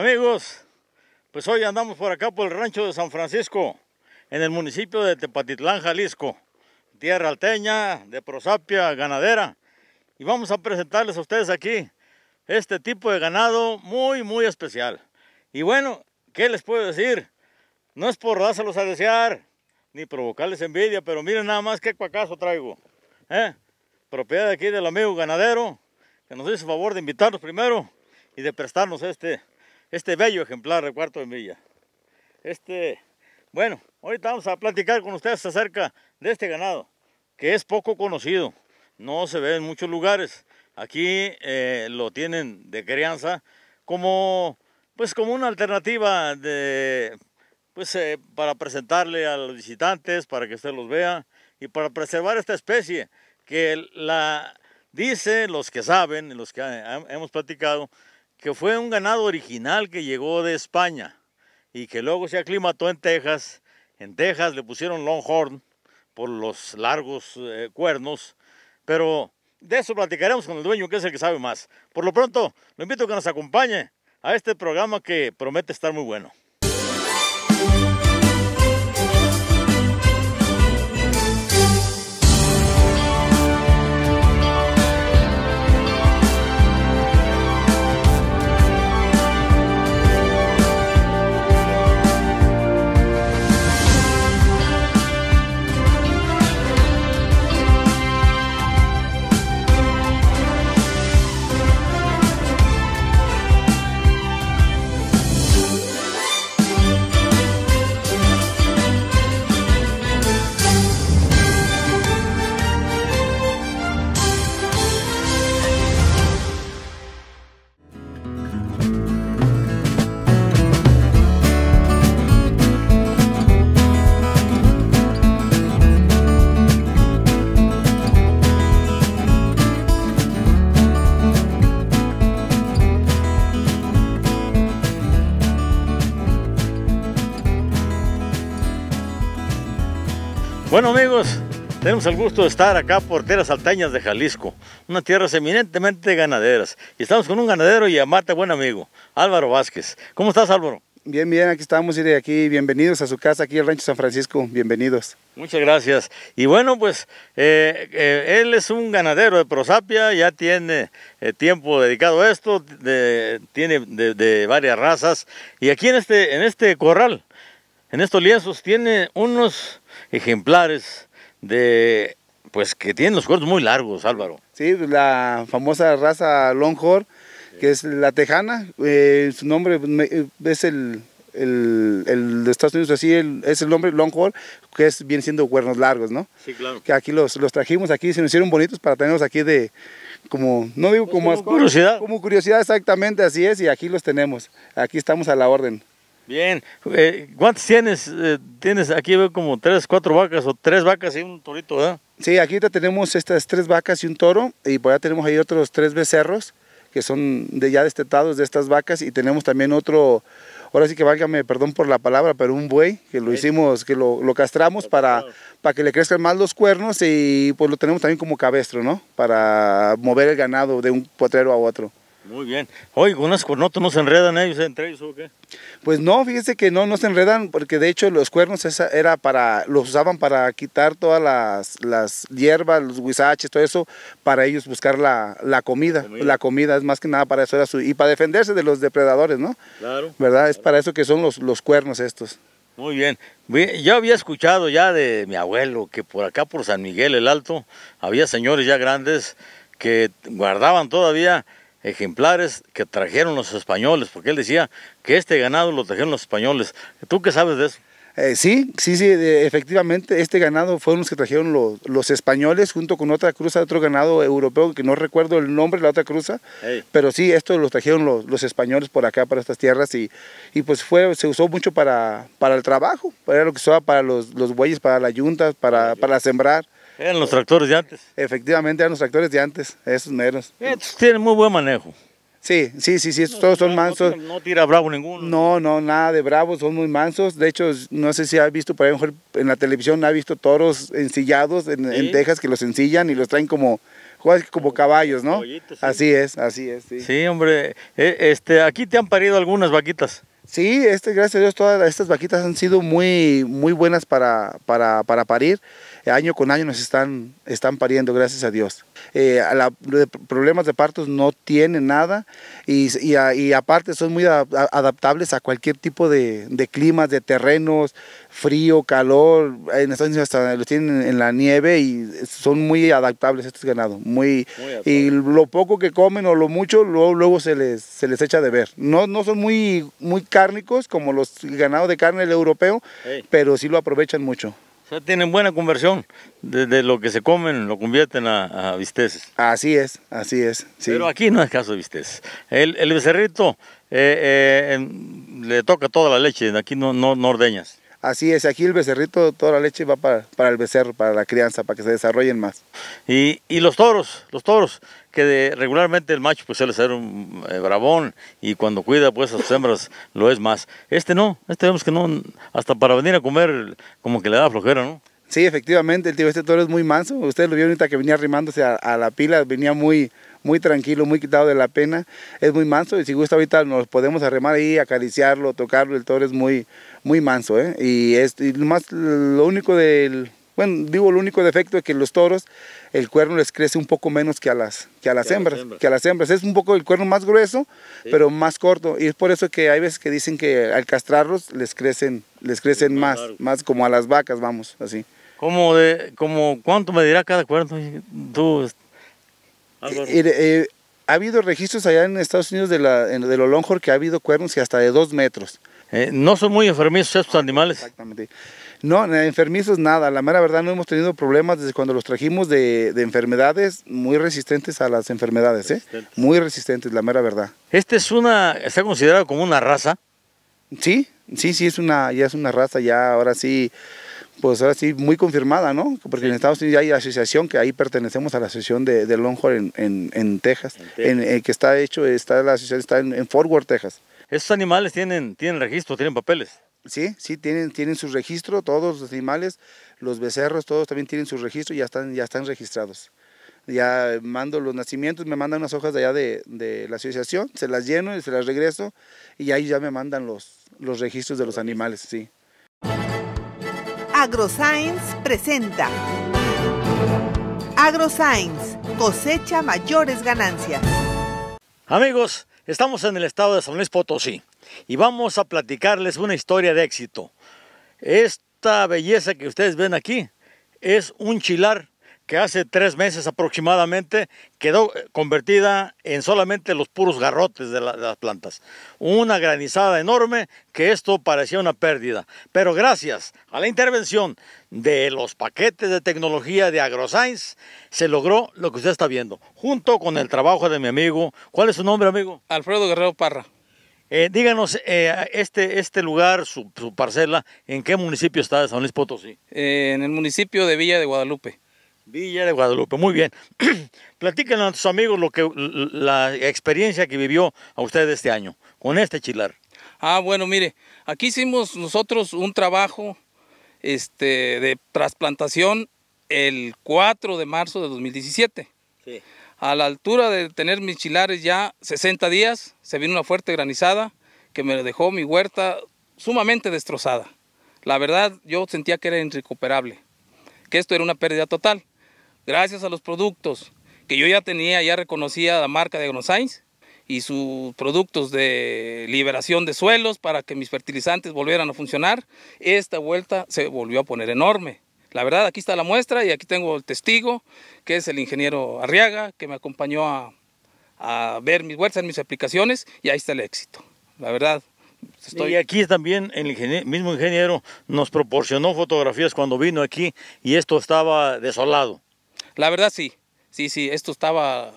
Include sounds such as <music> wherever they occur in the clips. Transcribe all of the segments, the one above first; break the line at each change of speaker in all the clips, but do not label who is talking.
Amigos, pues hoy andamos por acá por el rancho de San Francisco, en el municipio de Tepatitlán, Jalisco, tierra alteña, de prosapia, ganadera. Y vamos a presentarles a ustedes aquí este tipo de ganado muy, muy especial. Y bueno, ¿qué les puedo decir? No es por dárselos a desear, ni provocarles envidia, pero miren nada más qué cuacazo traigo. ¿eh? Propiedad aquí del amigo ganadero, que nos hizo el favor de invitarnos primero y de prestarnos este este bello ejemplar de cuarto de milla. Este, bueno, ahorita vamos a platicar con ustedes acerca de este ganado, que es poco conocido, no se ve en muchos lugares. Aquí eh, lo tienen de crianza como, pues, como una alternativa de, pues, eh, para presentarle a los visitantes, para que usted los vea y para preservar esta especie que la dice los que saben, los que hemos platicado, que fue un ganado original que llegó de España y que luego se aclimató en Texas. En Texas le pusieron Longhorn por los largos eh, cuernos, pero de eso platicaremos con el dueño, que es el que sabe más. Por lo pronto, lo invito a que nos acompañe a este programa que promete estar muy bueno. Tenemos el gusto de estar acá por tierras altañas de Jalisco, una tierra eminentemente ganaderas. Y estamos con un ganadero y amate buen amigo, Álvaro Vázquez. ¿Cómo estás, Álvaro?
Bien, bien, aquí estamos, y de aquí, bienvenidos a su casa, aquí el Rancho San Francisco, bienvenidos.
Muchas gracias. Y bueno, pues eh, eh, él es un ganadero de prosapia, ya tiene eh, tiempo dedicado a esto, tiene de, varias razas. Y aquí en este, en este corral, en estos lienzos, tiene unos ejemplares de pues que tienen los cuernos muy largos, Álvaro.
Sí, la famosa raza Longhorn, que es la tejana, eh, su nombre es el, de Estados Unidos, así es el nombre Longhorn, que es, viene siendo cuernos largos, ¿no? Sí, claro. Que aquí los, los trajimos, aquí se nos hicieron bonitos para tenerlos aquí de, como, no digo pues como, curiosidad. Como curiosidad, exactamente, así es, y aquí los tenemos, aquí estamos a la orden.
Bien, eh, ¿cuántos tienes? Eh, tienes aquí veo como tres, cuatro vacas o tres vacas y un torito, ¿verdad?
Sí, aquí tenemos estas tres vacas y un toro y por allá tenemos ahí otros tres becerros que son de ya destetados de estas vacas y tenemos también otro, ahora sí que válgame, perdón por la palabra, pero un buey que lo hicimos, que lo, castramos para, para que le crezcan más los cuernos y pues lo tenemos también como cabestro, ¿no? Para mover el ganado de un potrero a otro.
Muy bien. Oye, con cuernotas no se enredan ellos ¿eh? entre ellos o qué?
Pues no, fíjese que no, no se enredan porque de hecho los cuernos era para, los usaban para quitar todas las, las hierbas, los guisaches, todo eso, para ellos buscar la, comida. La comida es más que nada para eso era y para defenderse de los depredadores, ¿no? Claro. ¿Verdad? Es para eso que son los, los cuernos estos.
Muy bien. Yo había escuchado ya de mi abuelo que por acá, por San Miguel el Alto, había señores ya grandes que guardaban todavía ejemplares que trajeron los españoles, porque él decía que este ganado lo trajeron los españoles. ¿Tú qué sabes de eso? Eh,
sí, sí, sí, efectivamente, este ganado fueron los que trajeron los, españoles junto con otra cruza, otro ganado europeo, que no recuerdo el nombre de la otra cruza, pero sí, esto lo trajeron los, españoles por acá, para estas tierras, y, y pues fue, se usó mucho para, para el trabajo, para lo que usaba para los, bueyes, para la yunta, para, para sembrar.
Eran los tractores de antes.
Efectivamente, eran los tractores de antes, esos meros.
Estos tienen muy buen manejo. Sí, sí, sí, sí, estos
todos son mansos. No tira, bravo ninguno. No, no, nada de bravo, son muy mansos. De hecho, no sé si ha visto, por ejemplo, en la televisión ha visto toros ensillados en, Texas que los ensillan y los traen como, como caballos, ¿no? Así es, así es.
Sí, sí hombre, e, este, aquí te han parido algunas vaquitas. Sí, este, gracias a Dios, todas estas vaquitas han sido muy,
muy buenas para, para, para parir año con año nos están, están pariendo, gracias a Dios. Eh, a problemas de partos no tienen nada y, y, aparte son muy adaptables a cualquier tipo de, de, climas, de terrenos, frío, calor, en Estados Unidos hasta los tienen en la nieve y son muy adaptables estos ganados. Muy, y lo poco que comen o lo mucho luego, luego se, les, se les echa de ver. No, no son muy, muy cárnicos como los ganados de carne el europeo, pero sí lo aprovechan mucho.
O tienen buena conversión. desde lo que se comen lo convierten a, a Así es, así es. Pero aquí no es caso de visteces. El, el becerrito eh, eh, le toca toda la leche, aquí no, no ordeñas. Así es,
aquí el becerrito, toda la leche va para, para el becerro, para la crianza, para que se desarrollen más.
Y, los toros, los toros, que regularmente el macho pues suele ser un eh, bravón y cuando cuida pues a sus hembras lo es más. Este no, este vemos que no, hasta para venir a comer como que le da flojera, ¿no?
Sí, efectivamente, el tío este toro es muy manso. Ustedes lo vieron ahorita que venía arrimándose a, la pila, venía muy, muy tranquilo, muy quitado de la pena, es muy manso y si gusta ahorita nos podemos arrimar ahí, acariciarlo, tocarlo, el toro es muy, muy manso, ¿eh? Y, es, más, lo único del, bueno, digo, el único defecto es que los toros, el cuerno les crece un poco menos que a las, que a las, hembras, que a las hembras. Es un poco el cuerno más grueso, pero más corto. Y es por eso que hay veces que dicen que al castrarlos les crecen, les crecen más, más, como a las vacas, vamos, así.
¿Cómo de, como cuánto medirá cada cuerno? Eh,
eh, ha habido registros allá en Estados Unidos de, la, de lo longhorn que ha habido cuernos y hasta de dos metros. Eh,
¿No son muy enfermizos estos ah, animales? Exactamente.
No, enfermizos nada. La mera verdad no hemos tenido problemas desde cuando los trajimos de, enfermedades, muy resistentes a las enfermedades, ¿eh? Muy resistentes, la mera verdad.
¿Este es una, está considerado como una raza?
Sí, sí, sí, es una, ya es una raza, ya ahora sí, pues ahora sí, muy confirmada, ¿no? Porque en Estados Unidos ya hay asociación, que ahí pertenecemos a la asociación de, Longhorn en, Texas, en eh, que está hecho, está la asociación está en, Fort Worth, Texas.
¿Esos animales tienen, tienen registro, tienen papeles? Sí, sí, tienen, tienen su registro,
todos los animales, los becerros, todos también tienen su registro y ya están, ya están registrados. Ya mando los nacimientos, me mandan unas hojas de allá de, la asociación, se las lleno y se las regreso y ahí ya me mandan los, los registros de los animales, sí.
AgroScience presenta AgroScience, cosecha mayores ganancias.
Amigos, Estamos en el estado de San Luis Potosí y vamos a platicarles una historia de éxito. Esta belleza que ustedes ven aquí es un chilar que hace tres meses aproximadamente quedó eh, convertida en solamente los puros garrotes de, las plantas. Una granizada enorme que esto parecía una pérdida. Pero gracias a la intervención de los paquetes de tecnología de AgroScience, se logró lo que usted está viendo, junto con el trabajo de mi amigo. ¿Cuál es su nombre, amigo? Alfredo Guerrero Parra. Eh, díganos, eh, este, este lugar, su, parcela, ¿en qué municipio está San Luis Potosí?
en el municipio de Villa de Guadalupe. Villa
de Guadalupe, muy bien. <clears throat> Platíquenle a sus amigos lo que, la experiencia que vivió a usted este año con este chilar. Ah, bueno, mire, aquí hicimos nosotros un trabajo
este, de trasplantación el 4 de marzo de 2017. A la altura de tener mis chilares ya 60 días, se vino una fuerte granizada que me dejó mi huerta sumamente destrozada. La verdad, yo sentía que era irrecuperable, que esto era una pérdida total gracias a los productos que yo ya tenía, ya reconocía la marca de AgroScience y sus productos de liberación de suelos para que mis fertilizantes volvieran a funcionar, esta vuelta se volvió a poner enorme. La verdad, aquí está la muestra y aquí tengo el testigo, que es el ingeniero Arriaga, que me acompañó a, ver mis huertas, mis aplicaciones, y ahí está el
éxito. La verdad, Estoy... Y aquí también el mismo ingeniero nos proporcionó fotografías cuando vino aquí y esto estaba desolado. La verdad sí,
sí, sí, esto estaba,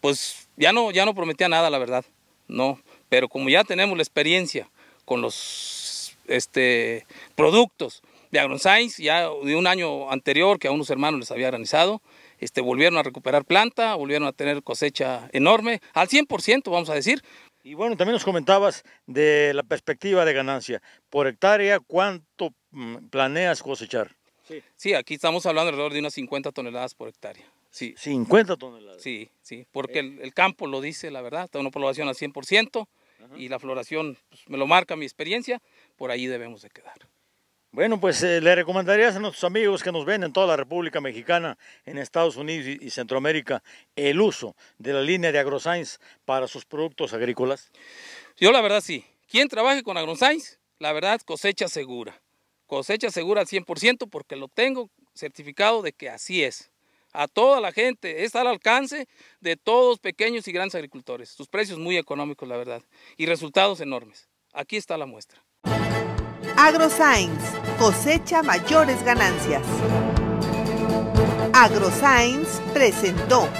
pues ya no, ya no prometía nada, la verdad, no. Pero como ya tenemos la experiencia con los este, productos de AgroScience, ya de un año anterior que a unos hermanos les había granizado, este, volvieron a recuperar planta, volvieron a tener cosecha enorme, al 100% vamos a decir. Y bueno, también nos
comentabas de la perspectiva de ganancia. Por hectárea, ¿cuánto mm, planeas cosechar?
Sí. aquí estamos hablando alrededor de unas 50 toneladas por hectárea.
50 toneladas.
Sí, sí, porque el, campo lo dice, la verdad, está una población al 100% y la floración pues, me lo marca mi experiencia, por ahí debemos de quedar.
Bueno, pues eh, le recomendarías a nuestros amigos que nos ven en toda la República Mexicana, en Estados Unidos y, Centroamérica, el uso de la línea de AgroScience para sus productos agrícolas. Yo la verdad sí. Quien trabaje con AgroScience, la verdad cosecha segura. Cosecha
segura al 100% porque lo tengo certificado de que así es. A toda la gente, está al alcance de todos pequeños y grandes agricultores. Sus precios muy económicos, la verdad, y resultados enormes. Aquí está la muestra.
AgroScience, cosecha mayores ganancias. AgroScience presentó.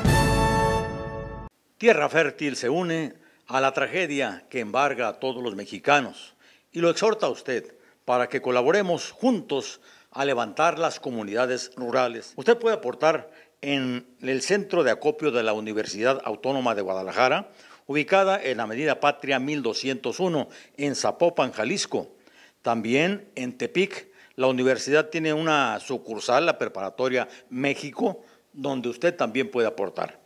Tierra Fértil se une a la tragedia que embarga a todos los mexicanos y lo exhorta a usted para que colaboremos juntos a levantar las comunidades rurales. Usted puede aportar en el centro de acopio de la Universidad Autónoma de Guadalajara, ubicada en la Medida Patria 1201, en Zapopan, Jalisco. También en Tepic, la universidad tiene una sucursal, la Preparatoria México, donde usted también puede aportar.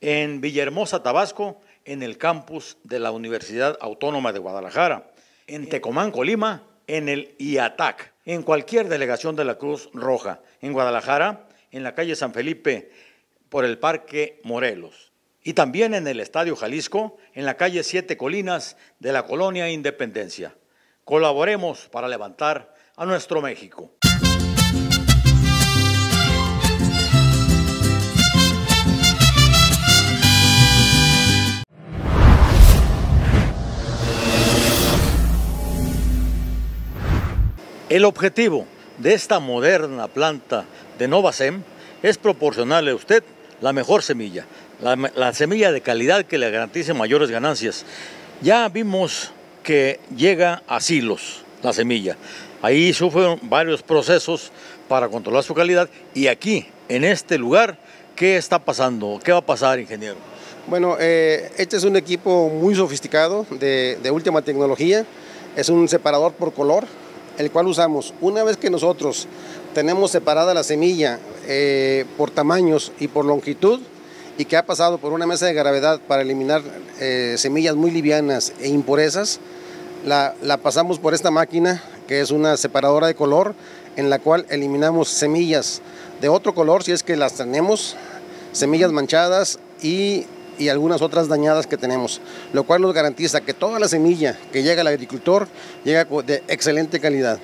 En Villahermosa, Tabasco, en el campus de la Universidad Autónoma de Guadalajara. En Tecomán, Colima, en el IATAC, en cualquier delegación de la Cruz Roja, en Guadalajara, en la calle San Felipe, por el Parque Morelos, y también en el Estadio Jalisco, en la calle Siete Colinas de la Colonia Independencia. Colaboremos para levantar a nuestro México. El objetivo de esta moderna planta de Novasem es proporcionarle a usted la mejor semilla, la, semilla de calidad que le garantice mayores ganancias. Ya vimos que llega a silos la semilla. Ahí sufren varios procesos para controlar su calidad y aquí, en este lugar, ¿qué está pasando? ¿Qué va a pasar, ingeniero?
Bueno, eh, este es un equipo muy sofisticado, de, de última tecnología. Es un separador por color, el cual usamos. Una vez que nosotros tenemos separada la semilla eh, por tamaños y por longitud, y que ha pasado por una mesa de gravedad para eliminar eh, semillas muy livianas e impurezas, la, la, pasamos por esta máquina que es una separadora de color en la cual eliminamos semillas de otro color si es que las tenemos, semillas manchadas y y algunas otras dañadas que tenemos, lo cual nos garantiza que toda la semilla que llega al agricultor llega de excelente calidad.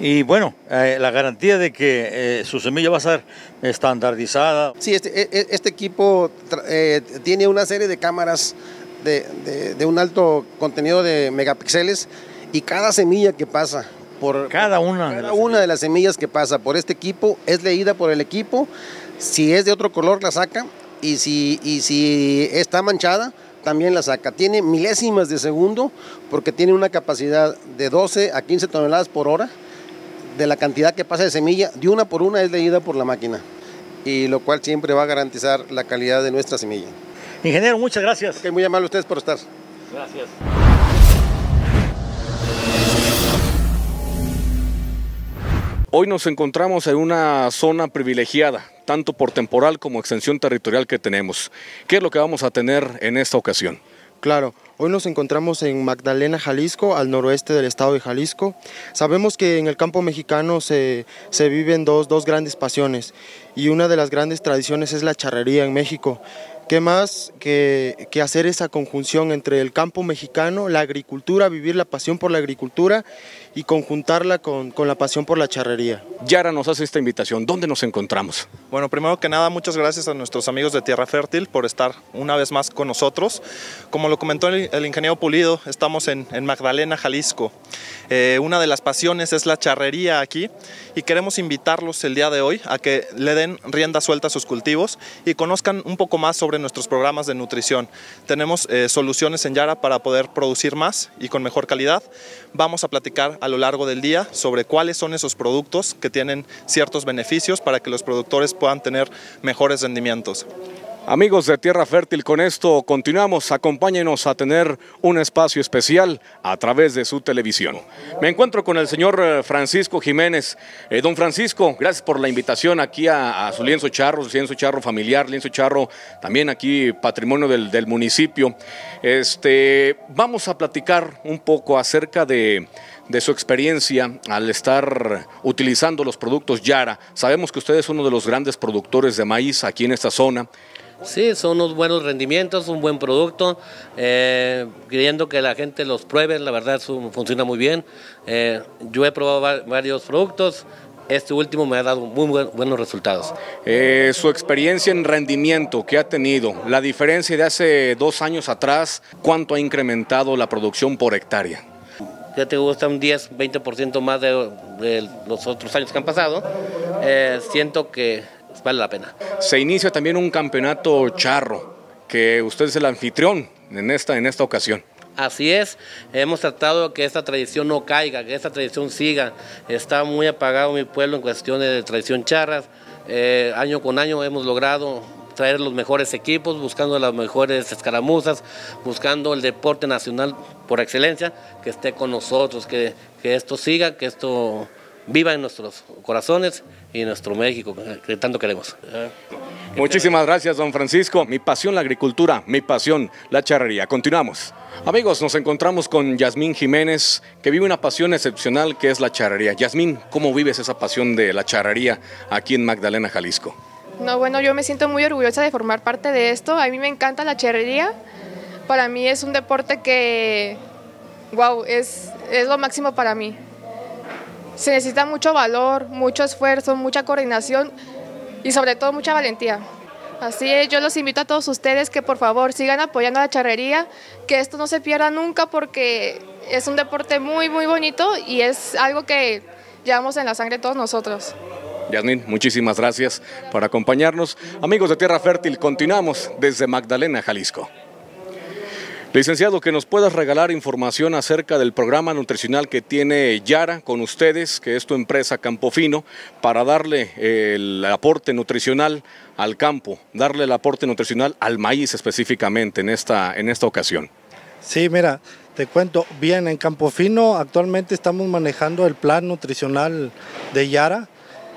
Y bueno, eh, la garantía de que eh, su semilla va a ser estandardizada. Sí, este, e, e, este
equipo eh, tiene una serie de cámaras de, un alto contenido de megapíxeles y cada semilla que pasa
por cada una
de, las semillas que pasa por este equipo es leída por el equipo. Si es de otro color la saca y si, y si está manchada, también la saca. Tiene milésimas de segundo porque tiene una capacidad de 12 a 15 toneladas por hora de la cantidad que pasa de semilla, de una por una es leída por la máquina y lo cual siempre va a garantizar la calidad de nuestra semilla. Ingeniero, muchas gracias. que muy amable ustedes por estar.
Gracias. Hoy nos encontramos en una zona privilegiada, tanto por temporal como extensión territorial que tenemos. ¿Qué es lo que vamos a tener en esta ocasión?
Claro, hoy nos encontramos en Magdalena, Jalisco, al noroeste del estado de Jalisco. Sabemos que en el campo mexicano se, viven dos, grandes pasiones y una de las grandes tradiciones es la charrería en México. ¿Qué más que, que hacer esa conjunción entre el campo mexicano, la agricultura, vivir la pasión por la agricultura y conjuntarla con, la pasión por la charrería.
Yara nos hace esta invitación, ¿dónde nos encontramos? Bueno, primero que nada, muchas gracias a nuestros amigos de Tierra
Fértil por estar una vez más con nosotros. Como lo comentó el, ingeniero Pulido, estamos en, Magdalena, Jalisco. Eh, una de las pasiones es la charrería aquí y queremos invitarlos el día de hoy a que le den rienda suelta a sus cultivos y conozcan un poco más sobre nuestros programas de nutrición. Tenemos eh, soluciones en Yara para poder producir más y con mejor calidad vamos a platicar a lo largo del día sobre cuáles son esos productos que
tienen ciertos beneficios para que los productores puedan tener mejores rendimientos. Amigos de Tierra Fértil, con esto continuamos. Acompáñenos a tener un espacio especial a través de su televisión. Me encuentro con el señor eh, Francisco Jiménez. Eh, don Francisco, gracias por la invitación aquí a, su lienzo charro, su lienzo charro familiar, lienzo charro también aquí patrimonio del, del municipio. Este, vamos a platicar un poco acerca de, de su experiencia al estar utilizando los productos Yara. Sabemos que usted es uno de los grandes productores de maíz aquí en esta zona.
Sí, son unos buenos rendimientos, un buen producto, queriendo eh, que la gente los
pruebe, la verdad funciona muy bien. Eh, yo he probado varios productos, este último me ha dado muy buenos resultados. Eh, su experiencia en rendimiento que ha tenido, la diferencia de hace dos años atrás, ¿cuánto ha incrementado la producción por hectárea?
ya te gusta un 10, 20% más de, los otros años que han
pasado, eh, siento que vale la pena. Se inicia también un campeonato charro, que usted es el anfitrión en esta, en esta ocasión. Así es,
hemos tratado que esta tradición no caiga, que esta tradición siga. Está muy apagado mi pueblo en cuestiones de tradición charras. Eh, año con año hemos logrado traer los mejores equipos, buscando las mejores escaramuzas, buscando el deporte nacional por excelencia, que esté con nosotros, que, que esto siga, que esto viva en nuestros
corazones y en nuestro México, que tanto queremos. Muchísimas gracias, don Francisco. Mi pasión la agricultura, mi pasión la charrería. Continuamos. Amigos, nos encontramos con Yasmín Jiménez, que vive una pasión excepcional que es la charrería. Yasmín, ¿cómo vives esa pasión de la charrería aquí en Magdalena, Jalisco? No, bueno, yo me siento muy orgullosa de formar parte de esto. A mí me encanta la charrería para mí es un deporte que,
wow, es, es lo máximo para mí. Se necesita mucho valor, mucho esfuerzo, mucha coordinación y sobre todo mucha valentía. Así es, yo los invito a todos ustedes que por favor sigan apoyando a la charrería, que esto no se pierda nunca porque es un deporte muy, muy bonito y es algo que llevamos en la sangre todos nosotros.
Yasmin, muchísimas gracias por acompañarnos. Amigos de Tierra Fértil, continuamos desde Magdalena, Jalisco. Licenciado, que nos puedas regalar información acerca del programa nutricional que tiene Yara con ustedes, que es tu empresa Campofino, para darle eh, el aporte nutricional al campo, darle el aporte nutricional al maíz específicamente en esta, en esta ocasión.
Sí, mira, te cuento, bien, en Campofino actualmente estamos manejando el plan nutricional de Yara,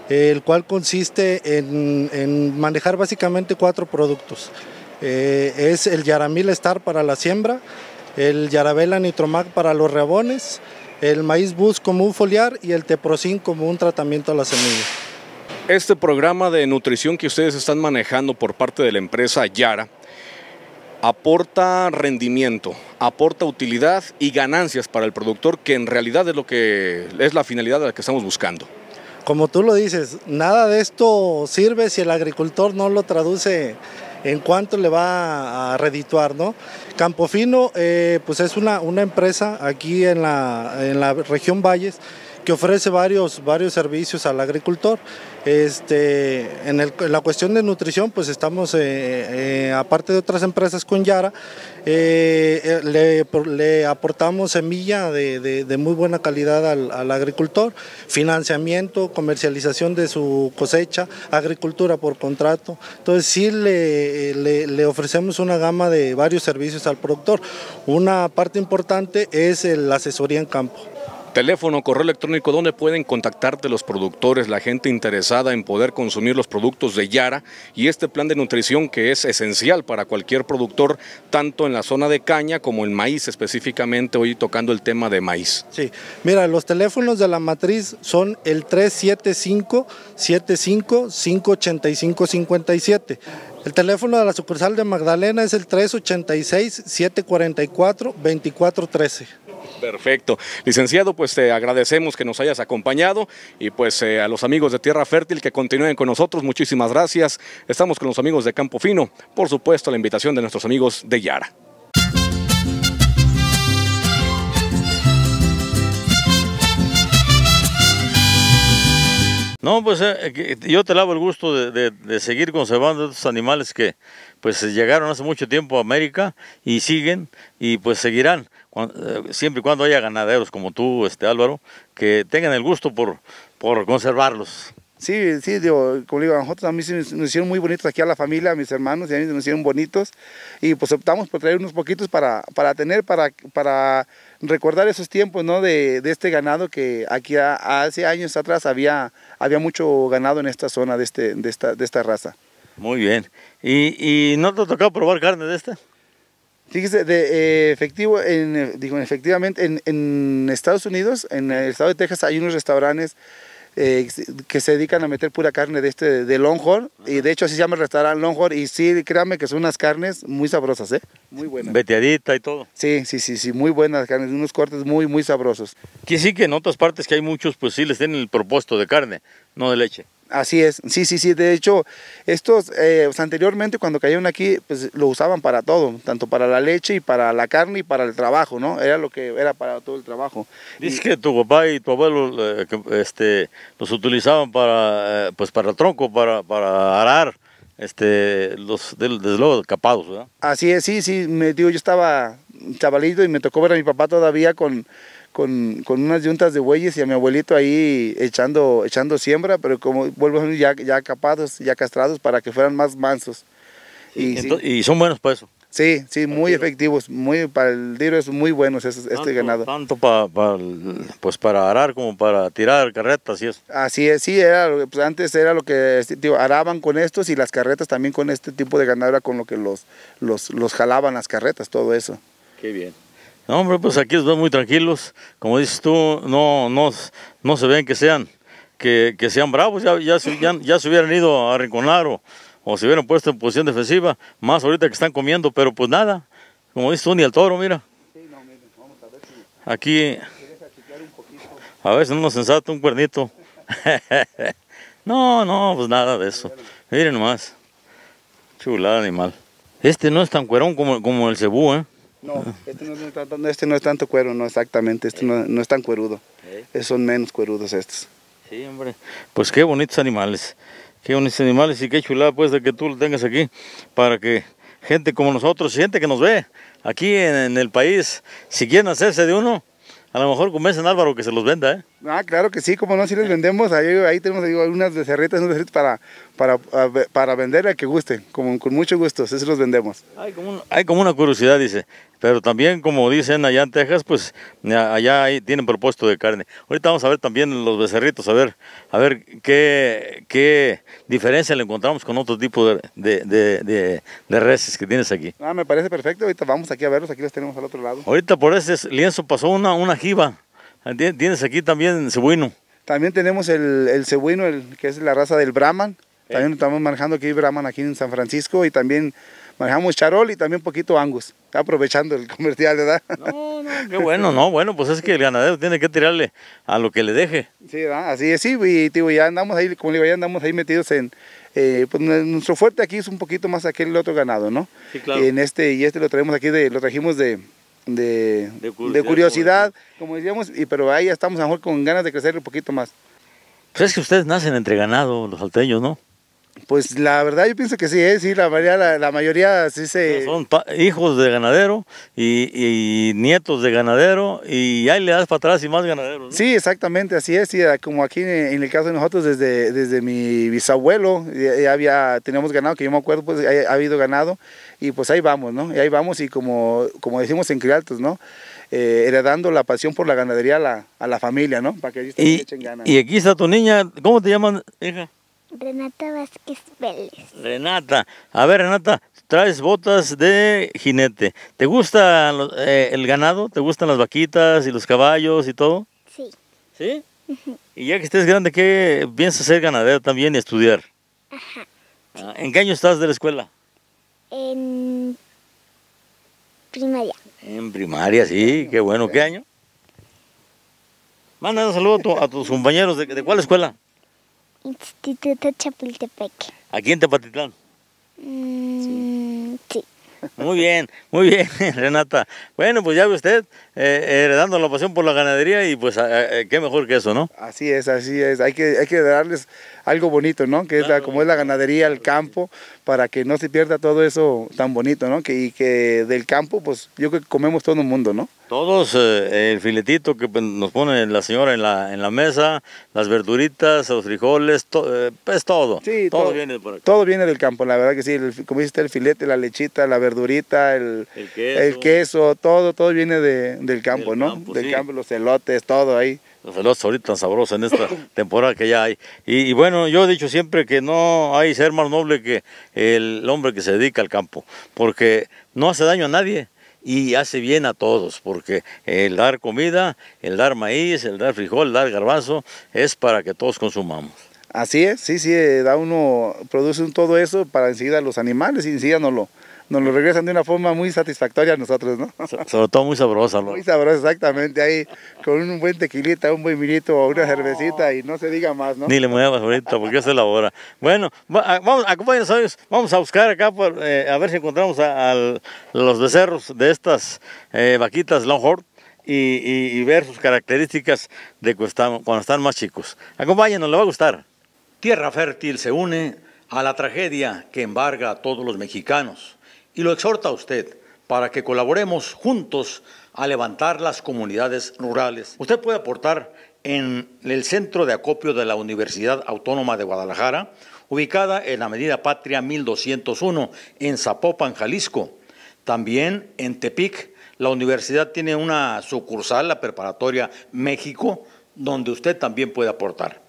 el cual consiste en manejar básicamente cuatro productos eh, es el Yaramil Star para la siembra, el Yarabela Nitromac para los rabones, el maíz bus como un foliar y el teprocin como un tratamiento a la
semilla. Este programa de nutrición que ustedes están manejando por parte de la empresa Yara aporta rendimiento, aporta utilidad y ganancias para el productor, que en realidad es lo que es la finalidad de la que estamos buscando. Como
tú lo dices, nada de esto sirve si el agricultor no lo traduce en cuánto le va a redituar, ¿no? Campofino, eh, pues es una, una empresa aquí en la, en la región Valles que ofrece varios, varios servicios al agricultor. Este, en, la cuestión de nutrición, pues estamos, eh, eh, aparte de otras empresas con Yara, eh, le, aportamos semilla de, muy buena calidad al, agricultor, financiamiento, comercialización de su cosecha, agricultura por contrato. Entonces sí le ofrecemos una gama de varios servicios al productor. Una parte importante es la asesoría en campo.
Teléfono, correo electrónico, ¿dónde pueden contactarte los productores, la gente interesada en poder consumir los productos de Yara y este plan de nutrición que es esencial para cualquier productor, tanto en la zona de caña como en maíz específicamente, hoy tocando el tema de maíz?
Sí, mira, los teléfonos de la matriz son el 375 75 585 57. El teléfono de la sucursal de Magdalena es el 386 744 2413.
Perfecto. Licenciado, pues te agradecemos que nos hayas acompañado y pues eh, a los amigos de Tierra Fértil que continúen con nosotros, muchísimas gracias. Estamos con los amigos de Campo Fino, por supuesto la invitación de nuestros amigos de Yara.
No, pues eh, eh, yo te lavo el gusto de, de, seguir conservando estos animales que pues llegaron hace mucho tiempo a América y siguen y pues seguirán. Eh, siempre y cuando haya ganaderos como tú, este Álvaro, que tengan el gusto por, por conservarlos.
Sí, sí, digo, como digo, a nosotros a mí nos, hicieron muy bonitos aquí a la familia, a mis hermanos, y a mí nos hicieron bonitos, y pues optamos por traer unos poquitos para, para tener, para, para recordar esos tiempos, ¿no? De, este ganado que aquí hace años atrás había, había mucho ganado en esta zona de, este, de, esta, raza.
Muy bien. ¿Y, y no te ha tocado probar carne de esta?
Fíjese, de eh, efectivo, en, eh, digo, efectivamente, en, Estados Unidos, en el estado de Texas, hay unos restaurantes eh, que se dedican a meter pura carne de este, de Longhorn, y de hecho así se llama el restaurante Longhorn, y sí, créanme que son unas carnes muy sabrosas, ¿eh? Muy buenas. Veteadita y todo. Sí, sí, sí, sí, muy buenas carnes, unos cortes muy,
muy sabrosos. Que sí que en otras partes que hay muchos, pues sí les tienen el propósito de carne, no de leche.
Así es, sí, sí, sí. De hecho, estos eh, anteriormente cuando cayeron aquí, pues lo usaban para todo, tanto para la leche y para la carne y para el trabajo, ¿no? Era lo que era
para todo el trabajo. Dice que tu papá y tu abuelo eh, este, los utilizaban para, eh, pues para el tronco, para, arar este, los, desde luego, capados, ¿verdad?
Así es, sí, sí, me digo, yo estaba chavalito y me tocó ver a mi papá todavía con, con, con, unas yuntas de bueyes y a mi abuelito ahí echando, echando siembra, pero como vuelvo ya, ya capados, ya castrados para que fueran más mansos. Y,
y son buenos para eso.
Sí, sí, muy efectivos, muy para el tiro es muy bueno este
ganado. Tanto para, pues para arar como para tirar carretas y eso.
Así es, sí, era, pues antes era lo que este, digo, araban con estos y las carretas también con este tipo de ganado con lo que los, los, los jalaban las carretas, todo eso.
Qué bien hombre, pues aquí están muy tranquilos. Como dices tú, no, no, no se ven que sean, que, sean bravos. Ya, ya, se hubieran ido a rinconar o, se hubieran puesto en posición defensiva. Más ahorita que están comiendo, pero pues nada. Como dices tú, ni al toro, mira. aquí. A veces no nos ensata un cuernito. <laughs> no, no, pues nada de eso. Miren nomás. Chulada animal. Este no es tan cuerón como, como el cebú, ¿eh?
Este no, este no, es, tanto cuero, no exactamente, este no, es tan cuerudo. Son menos cuerudos estos.
Sí, hombre. Pues qué bonitos animales, qué bonitos animales y qué chulada pues de que tú lo tengas aquí para que gente como nosotros, gente que nos ve aquí en, el país, si quieren hacerse de uno, a lo mejor convencen a Álvaro que se los venda, ¿eh?
Ah, claro que sí, como no, si les vendemos, ahí, ahí tenemos algunas unas becerritas para, para, para vender al que guste, con mucho gusto, eso
los vendemos. hay como una curiosidad, dice, pero también, como dicen allá en Texas, pues allá tienen propósito de carne. Ahorita vamos a ver también los becerritos, a ver, a ver qué, qué diferencia le encontramos con otro tipo de, de, de, reses que tienes aquí.
Ah, me parece perfecto. Ahorita vamos aquí a verlos, aquí los tenemos al otro lado.
Ahorita por ese lienzo pasó una, una jiba. Ah, tienes aquí también cebuino.
También tenemos el, el cebuino, el, que es la raza del Brahman. Eh. También estamos manejando aquí Brahman aquí en San Francisco y también manejamos charol y también poquito angus. aprovechando el <laughs> comercial, ¿verdad? No,
no, <laughs> qué bueno, no, bueno, pues es que el ganadero tiene que tirarle a lo que le deje. Sí, así es, sí, y ya
andamos ahí, como le digo, ya andamos ahí metidos en, eh, pues nuestro fuerte aquí es un poquito más aquel otro ganado, ¿no? Sí, claro. En este, y este lo traemos aquí, de, lo trajimos de, curiosidad, como decíamos, y, pero ahí ya estamos mejor con ganas de crecer un poquito más.
Pues es que ustedes nacen entre ganado, los salteños, ¿no?
Pues la verdad yo pienso que sí, ¿eh? sí, la mayoría, la,
mayoría sí se... Son hijos de ganadero y, nietos de ganadero y ahí le das para atrás y más ganaderos.
Sí, exactamente, así es, y ah, como aquí en, el caso de nosotros, desde, desde mi bisabuelo ya, había, teníamos ganado, que yo me acuerdo, pues ha, habido ganado y pues ahí vamos, ¿no? Y ahí vamos y como, como decimos en Crialtos, ¿no? Eh, heredando la pasión por la ganadería a la, familia, ¿no? Para que ellos y, echen ganas. Y
aquí está tu niña, ¿cómo te llaman, hija?
Renata Vázquez Vélez.
Renata, a ver Renata, traes botas de jinete. ¿Te gusta eh, el ganado? ¿Te gustan las vaquitas y los caballos y todo? Sí. ¿Sí? Y ya que estés grande, ¿qué piensas ser ganadero también y estudiar? Ajá. Ah, ¿En qué año estás de la escuela?
En primaria.
En primaria, sí, qué bueno. ¿Qué año? Manda un saludo a, tus compañeros. ¿De, de cuál escuela?
Instituto Chapultepec.
¿Aquí en Tepatitlán?
Mm,
sí.
<laughs> Muy bien, muy bien, <laughs> Renata. Bueno, pues ya ve usted, eh, heredando la pasión por la ganadería y pues eh, qué mejor que eso, ¿no?
Así es, así es. Hay que, hay que darles algo bonito, ¿no? Que es como es la ganadería, al campo, para que no se pierda todo eso tan bonito, ¿no? Que, y que del campo, pues yo creo que comemos todo el mundo, ¿no?
Todos, eh, el filetito que pues, nos pone la señora en la, en la mesa, las verduritas, los frijoles, eh, pues todo. todo, viene
del campo, la verdad que sí. como dijiste, el filete, la lechita, la verdurita, el, queso. todo, todo viene del campo, ¿no? del campo, los elotes, todo ahí.
Los elotes ahorita tan sabrosos en esta <coughs> temporada que ya hay. y, bueno, yo he dicho siempre que no hay ser más noble que el hombre que se dedica al campo, porque no hace daño a nadie y hace bien a todos, porque el dar comida, el dar maíz, el dar frijol, el dar garbanzo, es para que todos consumamos.
Así es, sí, sí, eh, da uno, produce todo eso para a los animales y enseguida no lo, nos lo regresan de una forma muy satisfactoria a nosotros, ¿no?
Sobre todo muy sabrosa, ¿no? Muy
sabrosa, exactamente, ahí con un buen tequilita, un buen vinito o una cervecita y no se diga más, ¿no? Ni le
muevas ahorita porque es la hora. Bueno, ah, vamos, acompáñenos vamos a buscar acá eh, a ver si encontramos a, los becerros de estas eh, vaquitas Longhorn. Y, ver sus características de cuando están más chicos. Acompáñenos, le va a gustar. Tierra Fértil se une a la tragedia que embarga a todos los mexicanos y lo exhorta a usted para que colaboremos juntos a levantar las comunidades rurales. Usted puede aportar en el centro de acopio de la Universidad Autónoma de Guadalajara, ubicada en la Medida Patria 1201 en Zapopan, Jalisco. También en Tepic, la universidad tiene una sucursal, la Preparatoria México, donde usted también puede aportar.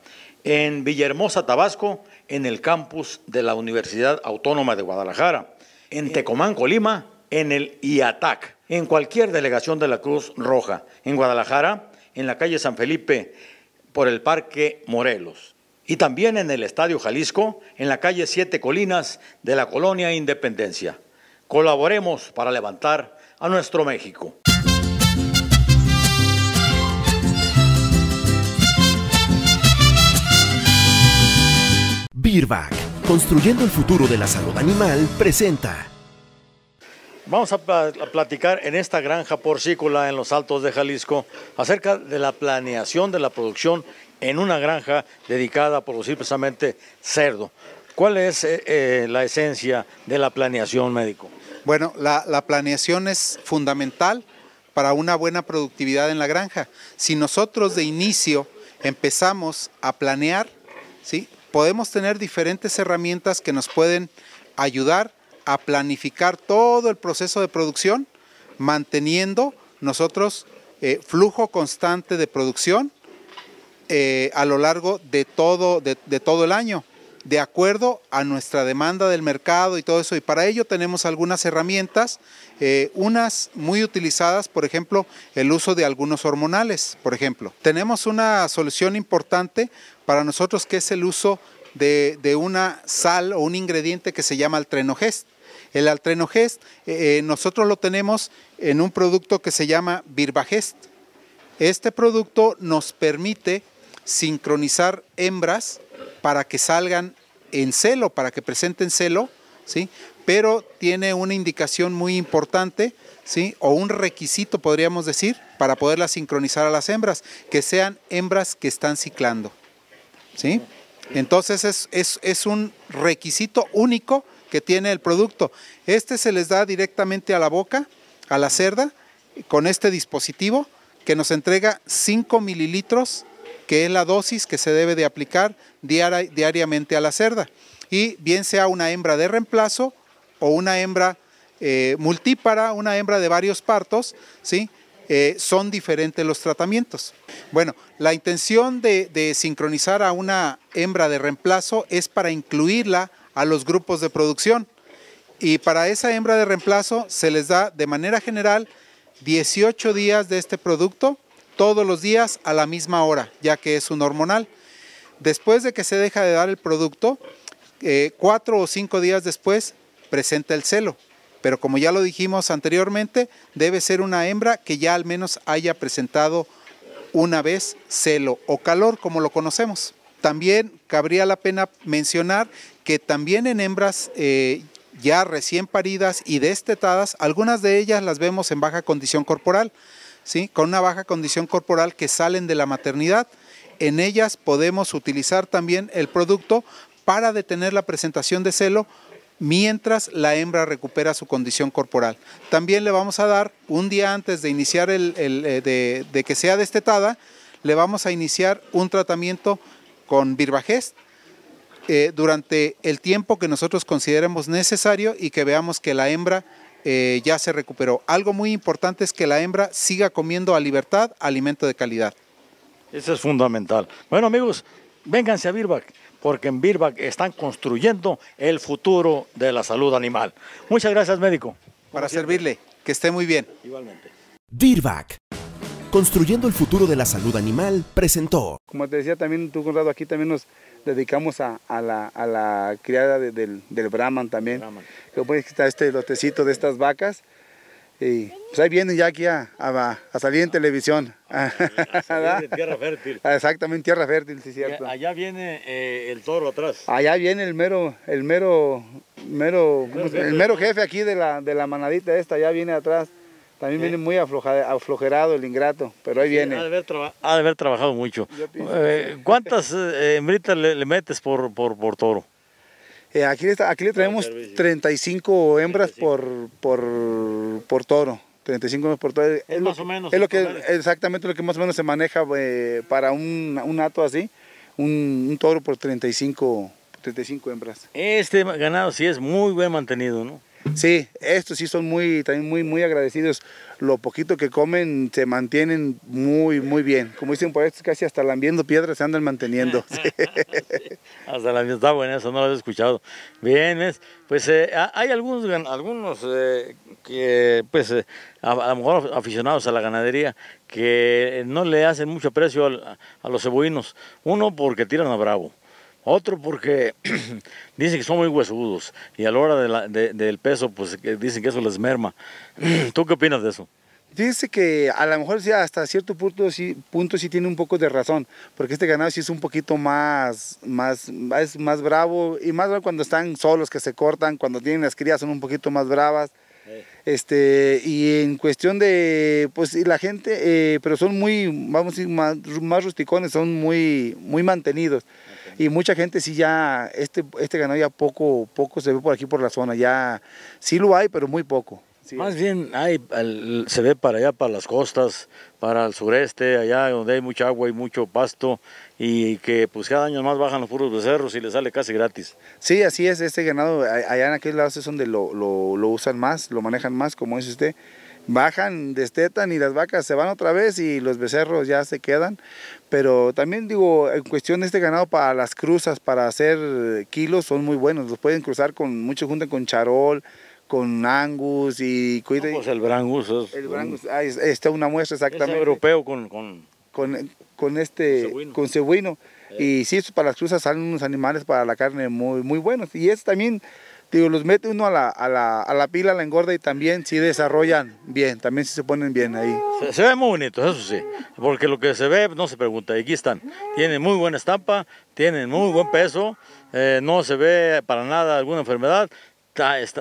En Villahermosa, Tabasco, en el campus de la Universidad Autónoma de Guadalajara en Tecomán, Colima, en el IATAC, en cualquier delegación de la Cruz Roja, en Guadalajara, en la calle San Felipe, por el Parque Morelos, y también en el Estadio Jalisco, en la calle Siete Colinas de la Colonia Independencia. Colaboremos para levantar a nuestro México.
Construyendo el futuro de la salud animal presenta.
Vamos a, platicar en esta granja porcícola en los Altos de Jalisco acerca de la planeación de la producción en una granja dedicada a producir precisamente cerdo. ¿Cuál es eh, eh, la esencia de la planeación médico? Bueno, la, la planeación
es fundamental para una buena
productividad
en la granja. Si nosotros de inicio empezamos a planear, ¿sí? podemos tener diferentes herramientas que nos pueden ayudar a planificar todo el proceso de producción, manteniendo nosotros eh, flujo constante de producción eh, a lo largo de todo, de todo el año de acuerdo a nuestra demanda del mercado y todo eso. Y para ello tenemos algunas herramientas, eh, unas muy utilizadas, por ejemplo, el uso de algunos hormonales, por ejemplo. Tenemos una solución importante para nosotros que es el uso de, una sal o un ingrediente que se llama altrenogest. El altrenogest eh, eh, nosotros lo tenemos en un producto que se llama BirbaGest. Este producto nos permite sincronizar hembras para que salgan en celo, para que presenten celo, ¿sí? pero tiene una indicación muy importante, ¿sí? o un requisito podríamos decir, para poderla sincronizar a las hembras, que sean hembras que están ciclando. ¿sí? Entonces es, es un requisito único que tiene el producto. Este se les da directamente a la boca, a la cerda, con este dispositivo que nos entrega 5 mililitros que es la dosis que se debe de aplicar diariamente a la cerda. Y bien sea una hembra de reemplazo o una hembra eh, multípara, una hembra de varios partos, ¿sí? Eh, son diferentes los tratamientos. Bueno, la intención de, de sincronizar a una hembra de reemplazo es para incluirla a los grupos de producción. Y para esa hembra de reemplazo se les da de manera general 18 días de este producto todos los días a la misma hora, ya que es un hormonal. Después de que se deja de dar el producto, eh, cuatro o cinco días después presenta el celo. Pero como ya lo dijimos anteriormente, debe ser una hembra que ya al menos haya presentado una vez celo o calor, como lo conocemos. También cabría la pena mencionar que también en hembras eh, ya recién paridas y destetadas, algunas de ellas las vemos en baja condición corporal con una baja condición corporal que salen de la maternidad. En ellas podemos utilizar también el producto para detener la presentación de celo mientras la hembra recupera su condición corporal. También le vamos a dar, un día antes de iniciar el, eh, de, que sea destetada, le vamos a iniciar un tratamiento con birbajest eh, durante el tiempo que nosotros consideremos necesario y que veamos que la hembra eh, ya se recuperó. Algo muy importante es que la hembra siga comiendo a libertad
alimento de calidad. Eso es fundamental. Bueno amigos, vénganse a Birback, porque en Birback están construyendo el futuro de la salud animal. Muchas gracias médico. Para servirle, que esté muy bien. Igualmente. Birback.
Construyendo el futuro de la salud animal, presentó.
Como te decía también tu Conrado, aquí también nos, dedicamos a, la, criada del, Brahman también. Que pues está este lotecito de estas vacas. Y pues ahí vienen ya aquí a, salir en ah. televisión. A,
ah, salir pues, <laughs> tierra fértil. Ah,
exactamente, tierra fértil,
sí, cierto. allá viene eh, el toro atrás.
Allá viene el mero, el mero, mero, el mero, jefe aquí de la, de la manadita esta, allá viene atrás. También viene muy aflojado, aflojerado el ingrato, pero ahí viene. Ha
de, haber trabajado mucho. Eh, ¿Cuántas eh, hembritas le, metes por, por, toro?
Eh, aquí, aquí le traemos 35 hembras Por, por, por toro. 35 hembras por toro. Es,
más o menos.
Es lo que,
exactamente lo que más o menos se maneja para un, un, ato así. Un, toro por 35, 35 hembras.
Este ganado sí es muy bien mantenido, ¿no? Sí,
estos sí son muy, también muy, muy agradecidos. Lo poquito que comen se mantienen muy, muy bien. Como dicen por estos, casi hasta lambiendo piedras se andan manteniendo. <laughs>
Hasta lambiendo, está bueno eso, no lo había escuchado. Bien, pues eh, hay algunos, algunos eh, que, pues, eh, a, lo mejor aficionados a la ganadería que no le hacen mucho precio a, a los cebuinos. Uno porque tiran a bravo otro porque <clears throat> dicen que son muy huesudos y a la hora del peso, pues dicen que eso les merma. <clears throat> ¿Tú qué opinas de eso?
Dice que a lo mejor sí, hasta cierto punto sí, punto sí tiene un poco de razón, porque este ganado sí es un poquito más, más, es más bravo y más cuando están solos, que se cortan, cuando tienen las crías son un poquito más bravas. Este, y en cuestión de, pues la gente, eh, pero son muy, vamos a decir, más, más rusticones, son muy, muy mantenidos. Y mucha gente sí ya, este, este ganado ya poco, poco se ve por aquí, por la zona, ya sí lo hay,
pero muy poco. Más bien se ve para allá, para las costas, para el sureste, allá donde hay mucha agua y mucho pasto y que pues cada año más bajan los puros becerros y les sale casi gratis.
Sí, así es, este ganado allá en aquellos lados es donde lo, lo usan más, lo manejan más, como es usted bajan, destetan y las vacas se van otra vez y los becerros ya se quedan. Pero también digo, en cuestión de este ganado para las cruzas, para hacer kilos, son muy buenos. Los pueden cruzar con, mucho juntan con charol, con Angus y... Cuida. Pues el Brangus. Es el Brangus, está una muestra exactamente. europeo con... Con, con, este... Con cebuino. Eh. Y sí, para las cruzas salen unos animales para la carne muy, muy buenos. Y es también digo, los mete uno a la, a la, pila, la engorda y también si desarrollan bien, también si se ponen bien ahí.
Se, ve muy bonito, eso sí, porque lo que se ve no se pregunta, aquí están, tienen muy buena estampa, tienen muy buen peso, eh, no se ve para nada alguna enfermedad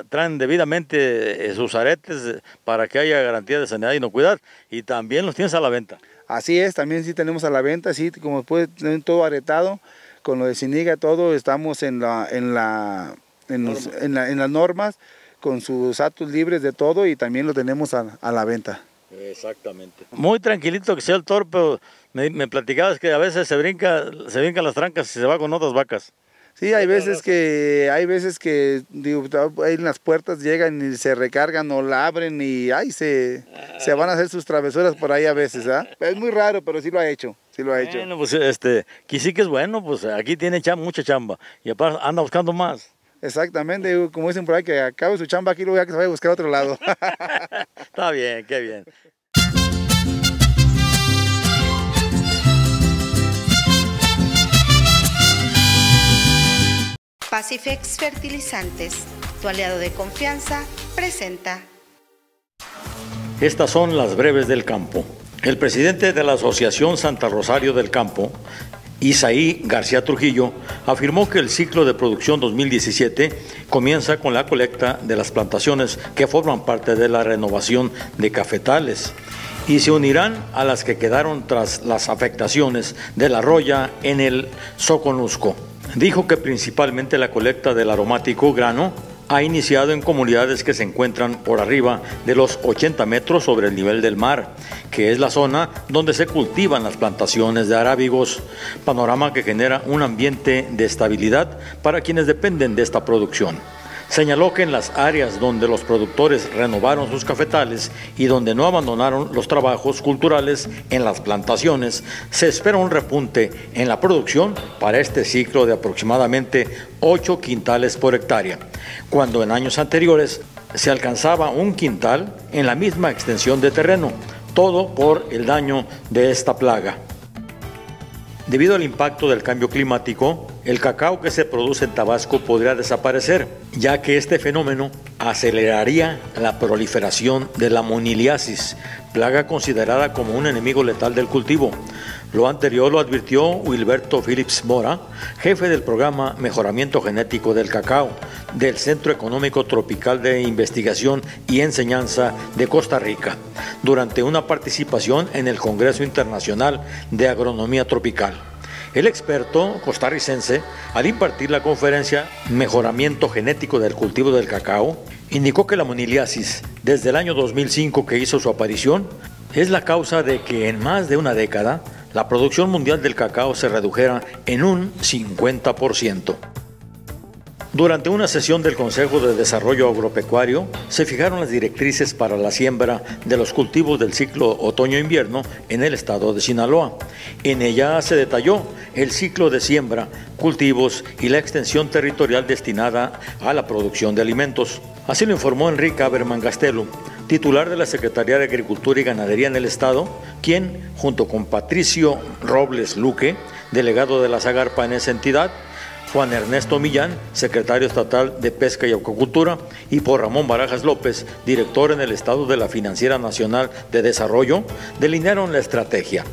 traen debidamente eh, sus aretes eh, para que haya garantía de sanidad y no cuidar, y también los tienes a la venta.
Así es, también sí tenemos a la venta, sí, como puede tener todo aretado, con lo de Siniga todo, estamos en la, en la, en, las normas, con sus actos libres de todo y también lo tenemos a, la venta.
Exactamente. Muy tranquilito que sea el torpe, me, me platicabas que a veces se brinca, se brincan las trancas y se va con otras vacas.
Sí, hay veces que, hay veces que, en las puertas llegan y se recargan o la abren y ahí se, se van a hacer sus travesuras por ahí a veces, ¿ah? Es
muy raro, pero sí lo ha hecho, sí lo ha hecho. Bueno, pues este, que sí que es bueno, pues aquí tiene mucha chamba y aparte anda buscando más.
Exactamente, como dicen por ahí, que acabe su chamba aquí, voy a que se vaya a
buscar a otro lado. <laughs> Está bien, qué bien.
Pacifex Fertilizantes, tu aliado de confianza, presenta.
Estas son las breves del campo. El presidente de la Asociación Santa Rosario del Campo, Isaí García Trujillo, afirmó que el ciclo de producción 2017 comienza con la colecta de las plantaciones que forman parte de la renovación de cafetales y se unirán a las que quedaron tras las afectaciones de la roya en el Soconusco dijo que principalmente la colecta del aromático grano ha iniciado en comunidades que se encuentran por arriba de los 80 metros sobre el nivel del mar, que es la zona donde se cultivan las plantaciones de arábigos, panorama que genera un ambiente de estabilidad para quienes dependen de esta producción. Señaló que en las áreas donde los productores renovaron sus cafetales y donde no abandonaron los trabajos culturales en las plantaciones, se espera un repunte en la producción para este ciclo de aproximadamente 8 quintales por hectárea, cuando en años anteriores se alcanzaba un quintal en la misma extensión de terreno, todo por el daño de esta plaga. Debido al impacto del cambio climático, el cacao que se produce en Tabasco podría desaparecer, ya que este fenómeno aceleraría la proliferación de la moniliasis, plaga considerada como un enemigo letal del cultivo. Lo anterior lo advirtió Wilberto Phillips Mora, jefe del programa Mejoramiento Genético del Cacao del Centro Económico Tropical de Investigación y Enseñanza de Costa Rica, durante una participación en el Congreso Internacional de Agronomía Tropical. El experto costarricense, al impartir la conferencia Mejoramiento genético del cultivo del cacao, indicó que la moniliasis, desde el año 2005 que hizo su aparición, es la causa de que en más de una década la producción mundial del cacao se redujera en un 50%. Durante una sesión del Consejo de Desarrollo Agropecuario se fijaron las directrices para la siembra de los cultivos del ciclo otoño-invierno en el estado de Sinaloa. En ella se detalló el ciclo de siembra, cultivos y la extensión territorial destinada a la producción de alimentos. Así lo informó Enrique Aberman titular de la Secretaría de Agricultura y Ganadería en el Estado, quien, junto con Patricio Robles Luque, delegado de la Zagarpa en esa entidad, Juan Ernesto Millán, secretario estatal de Pesca y Acuacultura, y por Ramón Barajas López, director en el Estado de la Financiera Nacional de Desarrollo, delinearon la estrategia.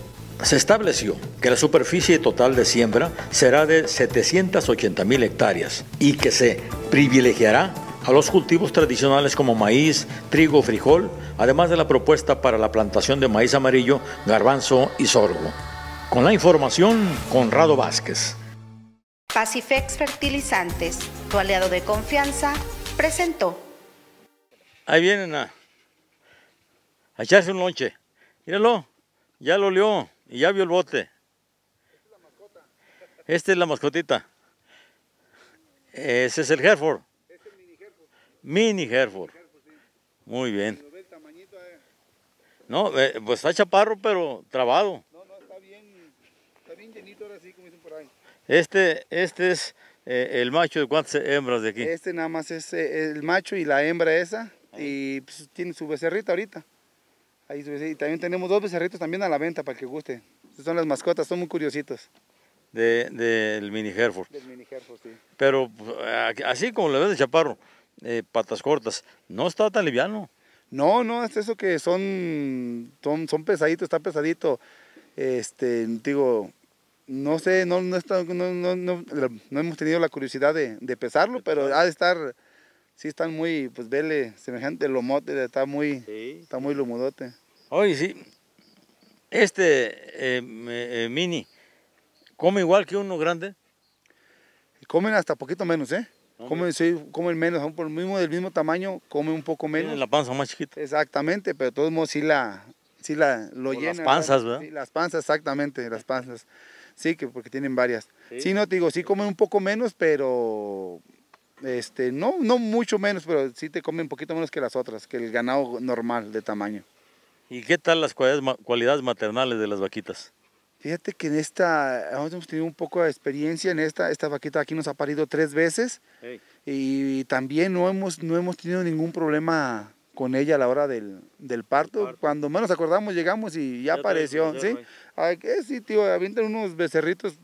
Se estableció que la superficie total de siembra será de 780 mil hectáreas y que se privilegiará a los cultivos tradicionales como maíz, trigo, frijol, además de la propuesta para la plantación de maíz amarillo, garbanzo y sorgo. Con la información, Conrado Vázquez.
Pacifex Fertilizantes, tu aliado de confianza, presentó.
Ahí vienen a, a echarse un lonche. Míralo, ya lo olió y ya vio el bote. Esta es la mascotita. Ese es el Hereford. Este es mini Hereford. Mini Muy bien. No, eh, pues está chaparro, pero trabado. Este, este es eh, el macho de cuántas hembras de aquí.
Este nada más es eh, el macho y la hembra esa. Ah. Y pues, tiene su becerrita ahorita. Ahí Y también tenemos dos becerritos también a la venta para que guste. Estas son las mascotas, son muy curiositos.
De, del mini herford Del mini Hereford, sí. Pero eh, así como le ves de chaparro, patas cortas, no está tan liviano. No, no, es eso que son, son, son pesaditos, está pesadito.
Este, digo, no sé, no, no, está, no, no, hemos tenido la curiosidad de, de pesarlo, pero ha de estar, sí están muy, pues vele, semejante
lomote, está muy, está muy lomudote. Oye, sí, este eh, eh, mini, ¿come igual que uno grande?
Comen hasta poquito menos, ¿eh? Comen, sí, menos, aún por el mismo, del mismo tamaño, comen un poco menos. la panza más chiquita. Exactamente, pero de todos modos sí la, sí la, lo llenan. Las panzas, ¿verdad? las panzas, exactamente, las panzas. Sí, que porque tienen varias. Sí, no te digo, sí comen un poco menos, pero este, no, no mucho menos, pero sí te comen un poquito menos que las
otras, que el ganado normal de tamaño. ¿Y qué tal las cualidades, maternales de las vaquitas?
Fíjate que en esta, hemos tenido un poco de experiencia en esta, esta vaquita aquí nos ha parido tres veces y también no hemos, no hemos tenido ningún problema con ella a la hora del, del parto. Cuando menos acordamos, llegamos y ya, apareció, ¿sí? hay qué sí, tío? vienen unos becerritos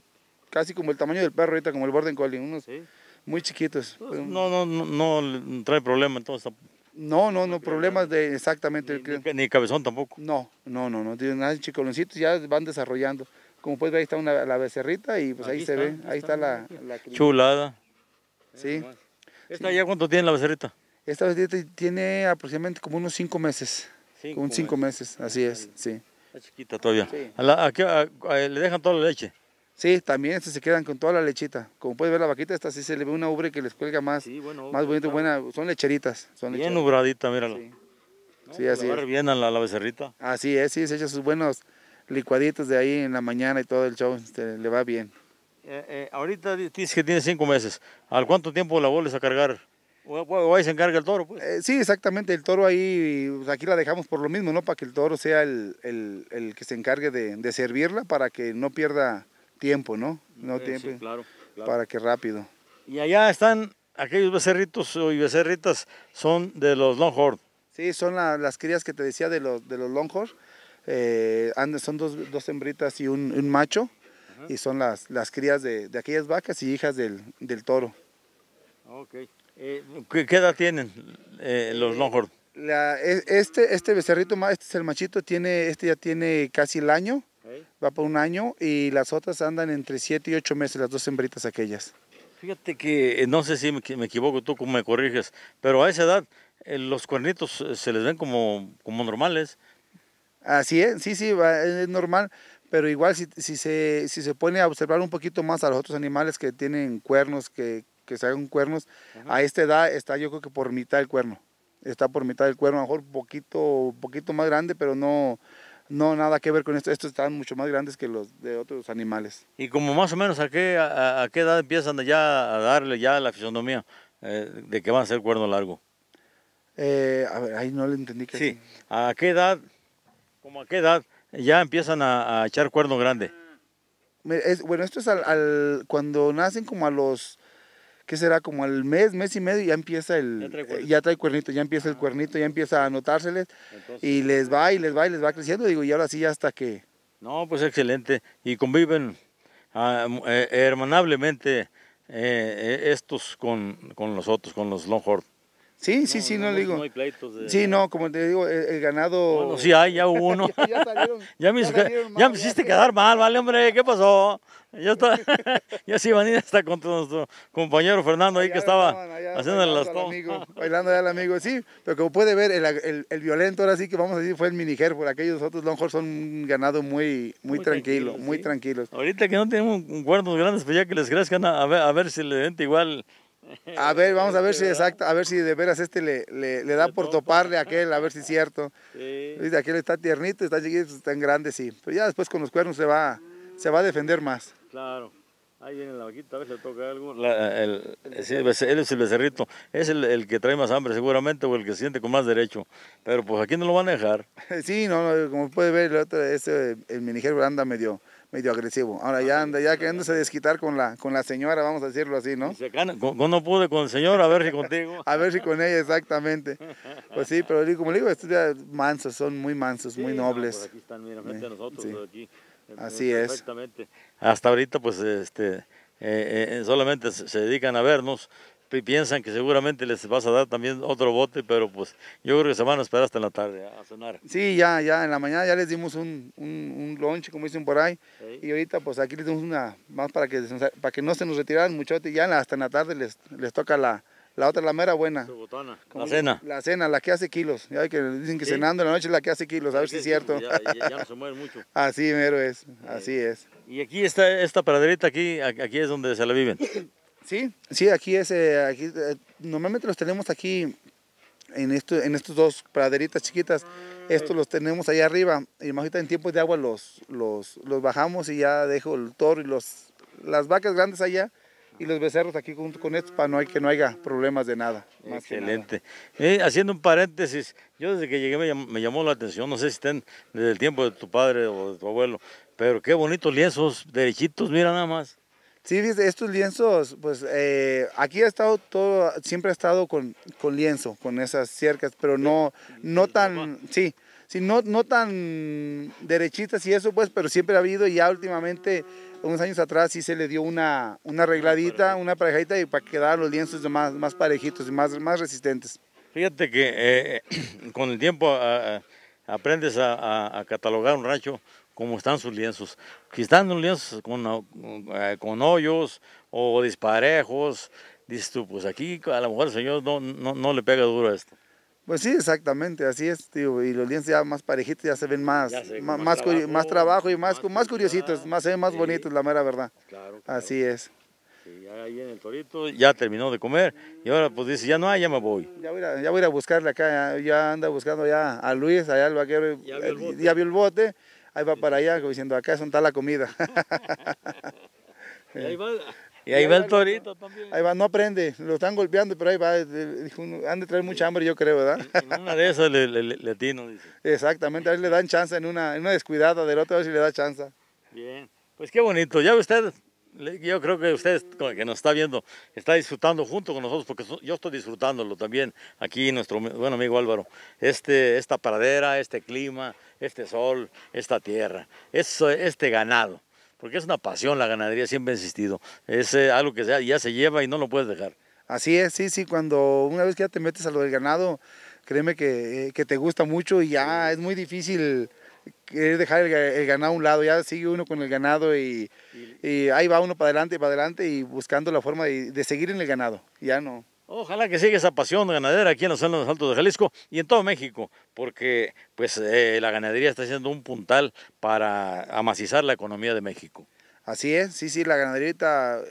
casi como el tamaño del perro ahorita, como el Border Collie, unos muy chiquitos.
Pues, no, no, no, no trae problema entonces. No,
no, no, problemas de exactamente. Ni, cabezón tampoco. No, no, no, no, tiene nada, chicoloncitos ya van desarrollando. Como puedes ver, ahí está una, la becerrita y pues ahí, se ve, ahí está, la,
Chulada. Sí. ¿Esta ya cuánto tiene la becerrita? Esta vez tiene
aproximadamente como unos 5 meses. Cinco un 5
meses, así es, sí. Está chiquita todavía. ¿A la, ¿Le dejan toda la leche?
Sí, también se quedan con toda la lechita. Como puedes ver la vaquita, esta sí se le ve una ubre que les cuelga más, sí, bueno, más buena. Son lecheritas. Son bien
ubradita, míralo. Sí, sí pues así es. bien a la, becerrita. Así es, sí, se echa sus buenos
licuaditos de ahí en la mañana y todo el show, este, le va bien.
Eh, eh, ahorita dices que tiene 5 meses. ¿Al cuánto tiempo la vuelves a cargar? O, ahí se encarga el toro, pues. Eh,
sí, exactamente, el toro ahí, pues, aquí la dejamos por lo mismo, ¿no? Para que el toro sea el, que se encargue de, servirla para que no pierda tiempo, ¿no? No eh, tiempo. Sí, claro, Para que rápido.
Y allá están aquellos becerritos y becerritas son de los Longhorn.
Sí, son las crías que te decía de los, de los Longhorn. Eh, son dos, hembritas y un, macho. Y son las, las crías de, aquellas vacas y hijas del,
del toro. Ok. Eh, ¿qué, edad tienen eh, los eh, Longhorn?
este, este becerrito, este es el machito, tiene, este ya tiene casi el año, va por un año, y las otras andan entre 7 y 8 meses, las dos hembritas aquellas.
Fíjate que, no sé si me, equivoco, tú me corriges, pero a esa edad los cuernitos se les ven como, como normales.
Así es, sí, sí, es normal, pero igual si, se, si se pone a observar un poquito más a los otros animales que tienen cuernos, que, que se hagan cuernos. A esta edad está yo creo que por mitad del cuerno. Está por mitad del cuerno, a lo mejor un poquito, poquito más grande, pero no, no nada que ver con esto. Estos están mucho más grandes que los de otros
animales. ¿Y como más o menos a qué, a, qué edad empiezan ya a darle ya la fisonomía eh, de que van a ser cuerno largo?
Eh, a
ver, ahí no le entendí que... Sí, ¿a qué edad, como a qué edad ya empiezan a, echar cuerno grande?
bueno, esto es al, cuando nacen como a los ¿qué será? Como al mes, mes y medio, ya empieza el. Ya trae eh, cuernito, ya, cuernito, ya empieza el ah. cuernito, ya empieza a anotárseles, y les va y les va y les va creciendo. Digo, y ahora sí, ya hasta que.
No, pues excelente. Y conviven ah, eh, hermanablemente eh, estos con, con los otros, con los Longhorn. Sí, sí, sí, no, le digo. No hay pleitos de... Sí, no, como te digo, el, ganado. Bueno, sí, hay, ya hubo uno. <laughs> <laughs> ya, me, hiciste quedar mal, vale, hombre, ¿qué pasó? Ya, está, ya sí, Vanina con nuestro compañero Fernando ahí que estaba haciendo las cosas... <laughs> Bailando allá al amigo, sí, pero como puede
ver, el, violento ahora sí que vamos a decir fue el miniger, por aquellos otros mejor son un ganado muy,
muy, muy tranquilo, muy tranquilos. Ahorita que no tenemos cuernos grandes, pues ya que les crezcan, a, ver, a ver si le vente igual
<laughs> A ver, vamos a ver si este, exacto, a ver si de veras este le, da por toparle a aquel, a ver si es cierto. Dice, aquel está tiernito, está chiquito, está en grande, sí. Pero ya después con los cuernos se va, se va a defender más.
Claro. Ahí viene la vaquita, a ver si le toca algo. La, el, él es el becerrito, es el, que trae más hambre seguramente o el que se siente con más derecho. Pero pues aquí no lo van a dejar.
<laughs> Sí, no, como puede ver, el, otro, ese, el minijero anda medio, medio agresivo. Ahora ah, ya anda, ya queriéndose desquitar con la, con la señora, vamos a decirlo así, ¿no?
no pude con el señor, a ver si contigo. <laughs> a
ver si con ella,
exactamente. Pues
sí, pero como le digo, estos ya mansos, son muy mansos, muy nobles. Pues aquí están, mira, a eh, nosotros, Así es.
Hasta ahorita, pues, este, eh, eh, solamente se dedican a vernos, piensan que seguramente les vas a dar también otro bote, pero pues yo creo que se van a esperar hasta en la tarde a cenar.
Sí, ya, ya, en la mañana ya les dimos un, un, un lunch, como dicen por ahí, y ahorita pues aquí les dimos una más para que, para que no se nos retiraran muchachos, ya hasta en la tarde les, les toca la, la otra, la mera buena. la cena. La cena, la que hace kilos. Ya dicen que cenando en la noche es la que hace kilos, a ver si es cierto. Pues, ya, se mueven <laughs> mucho. así mero
es, así es. Y aquí está esta praderita, aquí, aquí es donde se la viven.
Sí, sí, aquí es, eh, aquí, eh, normalmente los tenemos aquí en, esto, en estos dos praderitas chiquitas. Estos los tenemos allá arriba y más ahorita en tiempos de agua los, los, los bajamos y ya dejo el toro y los, las vacas grandes allá y los becerros aquí junto con esto para no hay, que no haya problemas de nada.
Excelente. Eh, haciendo un paréntesis, yo desde que llegué me llamó, me llamó, la atención, no sé si estén desde el tiempo de tu padre o de tu abuelo, pero qué bonitos lienzos, derechitos, mira nada más. Sí, estos lienzos, pues
eh, aquí ha estado todo, siempre ha estado con, lienzo, con esas cercas, pero no, no tan, sí, no, tan derechitas y eso, pues, pero siempre ha habido y ya últimamente, unos años atrás, sí se le dio una, una arregladita, una parejadita y para quedar los lienzos más, más parejitos y más, más resistentes.
Fíjate que eh, <clears throat> con el tiempo ah, ah, aprendes a catalogar un rancho cómo están sus lienzos. Si están los lienzos con, eh, con hoyos o disparejos, dices tú, pues aquí a lo mejor el señor no, no, no le pega duro a esto. Pues sí,
exactamente, así es, tío. Y los lienzos ya más parejitos ya se ven más, más, más, trabajo, y más, más curiositos, más, se más bonitos, la mera verdad.
Claro, Así es. Sí, ya ahí en el torito, ya terminó de comer y ahora pues dice, ya no hay, ya me voy.
Ya voy a, ya voy a buscarle acá, ya, anda buscando ya a Luis, allá el vaquero, ya vio el eh, bote ahí va para allá, diciendo, acá es donde está la comida. <laughs>
y ahí va, el torito también. Ahí
va, no aprende, lo están golpeando, pero ahí va, eh, eh, han de traer mucha hambre, yo creo, ¿verdad? En, una
de esas le, atino, dice.
Exactamente, a le dan chance en una, en una descuidada, del otro a ver si le da chance.
Bien, pues qué bonito, ya usted, yo creo que usted que nos está viendo, está disfrutando junto con nosotros, porque yo estoy disfrutándolo también, aquí nuestro buen amigo Álvaro, este, esta paradera, este clima, este sol, esta tierra, este ganado, porque es una pasión la ganadería, siempre he insistido, es eh, algo que ya se lleva y no lo puedes dejar.
Así es, sí, sí, cuando una vez que ya te metes a lo del ganado, créeme que, eh, te gusta mucho y ya es muy difícil querer dejar el, ganado a un lado, ya sigue uno con el ganado y, y ahí va uno para adelante y para adelante y buscando la forma de, de seguir en el ganado, ya no.
Ojalá que siga esa pasión ganadera aquí en los Altos de Jalisco y en todo México, porque pues eh, la ganadería está siendo un puntal para amacizar la economía de México.
Así es, sí, sí, la ganadería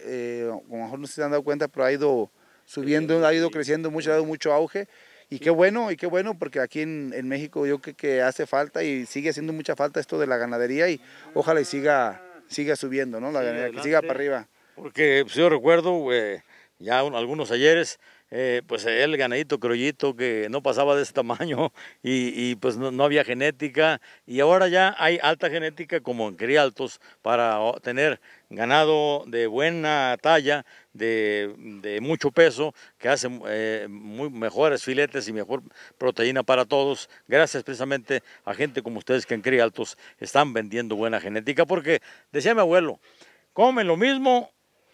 eh, lo mejor no se han dado cuenta, pero ha ido subiendo, ha ido creciendo mucho, ha dado mucho auge. Y qué bueno, y qué bueno, porque aquí en, México yo creo que hace falta y sigue haciendo mucha falta esto de la ganadería y ojalá y siga, siga subiendo, ¿no? La ganadería, que siga para arriba.
Porque pues, yo recuerdo... Eh, ya algunos ayeres, eh, pues el ganadito crollito, que no pasaba de ese tamaño <laughs> y, pues no, había genética y ahora ya hay alta genética como en crialtos para tener ganado de buena talla, de, mucho peso, que hace eh, muy mejores filetes y mejor proteína para todos, gracias precisamente a gente como ustedes que en crialtos están vendiendo buena genética, porque decía mi abuelo, come lo mismo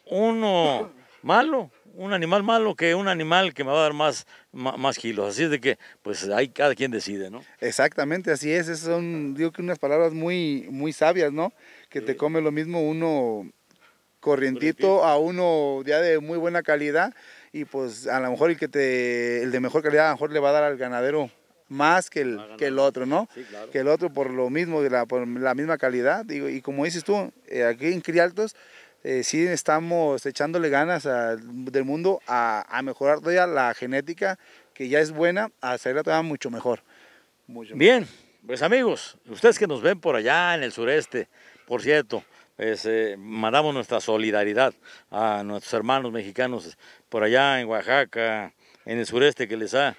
uno malo, un animal malo que un animal que me va a dar más, más, kilos. Así es de que, pues hay cada quien decide, ¿no?
Exactamente, así es. Esas son, digo que unas palabras muy, muy sabias, ¿no? Que te come lo mismo uno corrientito, a uno ya de muy buena calidad y pues a lo mejor el que te el de mejor calidad a lo mejor le va a dar al ganadero más que el, que el otro, ¿no? Que el otro por lo mismo, la, por la misma calidad. Digo, y como dices tú, eh, aquí en Crialtos eh, sí estamos echándole ganas del mundo a, mejorar todavía la genética que ya es buena, a hacerla todavía mucho
mejor. Bien, pues amigos, ustedes que nos ven por allá en el sureste, por cierto, pues, eh, mandamos nuestra solidaridad a nuestros hermanos mexicanos por allá en Oaxaca, en el sureste que les ha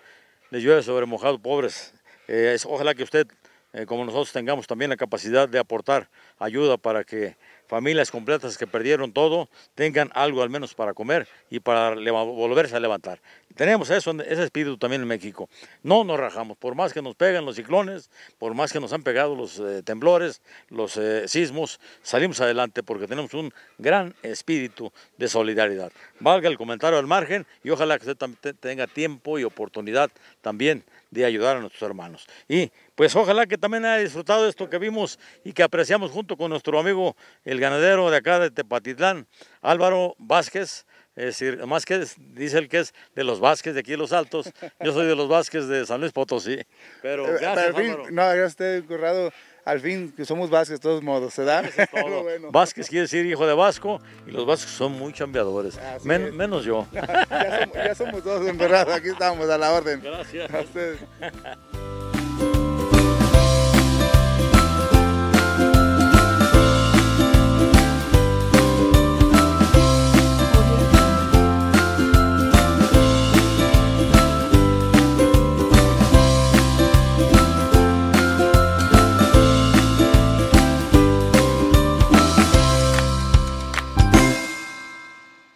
les llueve sobre mojado, pobres. Eh, ojalá que usted eh, como nosotros tengamos también la capacidad de aportar ayuda para que familias completas que perdieron todo tengan algo al menos para comer y para volverse a levantar. Tenemos eso, ese espíritu también en México. No nos rajamos, por más que nos pegan los ciclones, por más que nos han pegado los eh, temblores, los eh, sismos, salimos adelante porque tenemos un gran espíritu de solidaridad. Valga el comentario al margen y ojalá que usted tenga tiempo y oportunidad también de ayudar a nuestros hermanos. Y pues ojalá que también haya disfrutado esto que vimos y que apreciamos junto con nuestro amigo el ganadero de acá de Tepatitlán, Álvaro Vázquez. Es decir, más que dice el que es de los Vázquez de aquí de Los Altos, yo soy de los Vázquez de San Luis Potosí. Pero
eh, gracias, Álvaro. No, ya usted, currado al fin que somos vascos de todos modos, se da.
<laughs> Vázquez quiere decir hijo de vasco y los vascos son muy chambeadores, menos yo. <laughs> ya, somos,
todos en verdad, aquí estamos a la orden. Gracias. A ustedes.